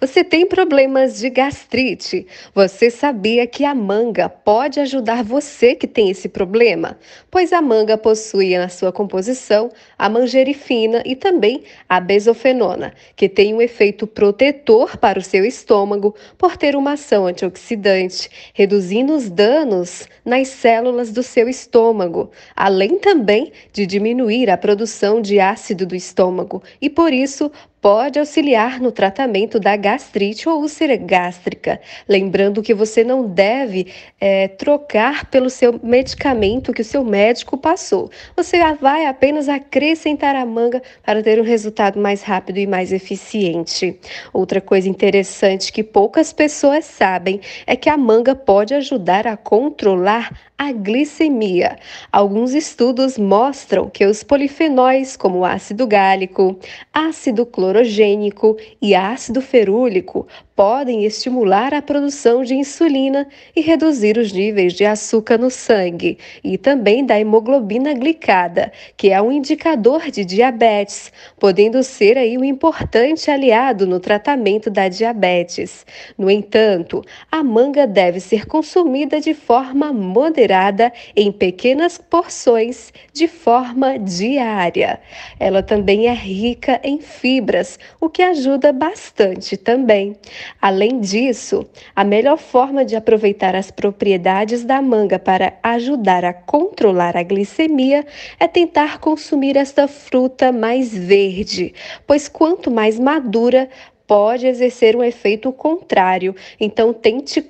Você tem problemas de gastrite? Você sabia que a manga pode ajudar você que tem esse problema? Pois a manga possui na sua composição a manjerifina e também a besofenona, que tem um efeito protetor para o seu estômago por ter uma ação antioxidante, reduzindo os danos nas células do seu estômago, além também de diminuir a produção de ácido do estômago e por isso pode auxiliar no tratamento da gastrite ou úlcera gástrica. Lembrando que você não deve é, trocar pelo seu medicamento que o seu médico passou. Você vai apenas acrescentar a manga para ter um resultado mais rápido e mais eficiente. Outra coisa interessante que poucas pessoas sabem é que a manga pode ajudar a controlar a glicemia. Alguns estudos mostram que os polifenóis, como o ácido gálico, ácido cloro, clorogênico e ácido ferúlico podem estimular a produção de insulina e reduzir os níveis de açúcar no sangue e também da hemoglobina glicada, que é um indicador de diabetes, podendo ser aí um importante aliado no tratamento da diabetes. No entanto, a manga deve ser consumida de forma moderada em pequenas porções de forma diária. Ela também é rica em fibras horas, o que ajuda bastante também. Além disso, a melhor forma de aproveitar as propriedades da manga para ajudar a controlar a glicemia é tentar consumir esta fruta mais verde, pois quanto mais madura, pode exercer um efeito contrário. Então, tente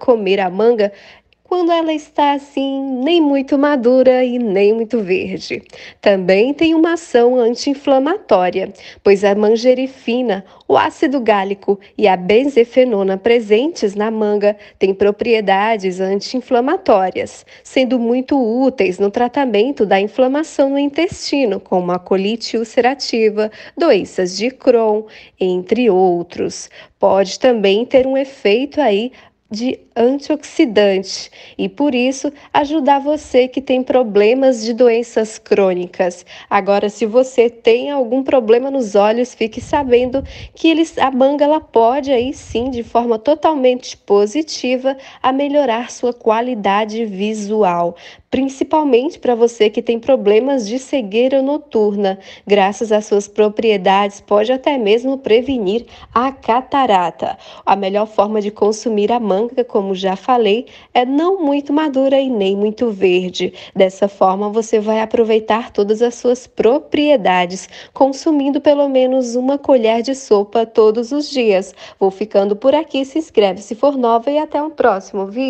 comer a manga quando ela está assim, nem muito madura e nem muito verde. Também tem uma ação anti-inflamatória, pois a manjerifina, o ácido gálico e a benzefenona presentes na manga têm propriedades anti-inflamatórias, sendo muito úteis no tratamento da inflamação no intestino, como a colite ulcerativa, doenças de Crohn, entre outros. Pode também ter um efeito aí de antioxidante e por isso ajudar você que tem problemas de doenças crônicas. Agora, se você tem algum problema nos olhos, fique sabendo que eles, a manga ela pode aí sim, de forma totalmente positiva, a melhorar sua qualidade visual principalmente para você que tem problemas de cegueira noturna. Graças às suas propriedades, pode até mesmo prevenir a catarata. A melhor forma de consumir a manga, como já falei, é não muito madura e nem muito verde. Dessa forma, você vai aproveitar todas as suas propriedades, consumindo pelo menos uma colher de sopa todos os dias. Vou ficando por aqui, se inscreve se for nova e até um próximo vídeo.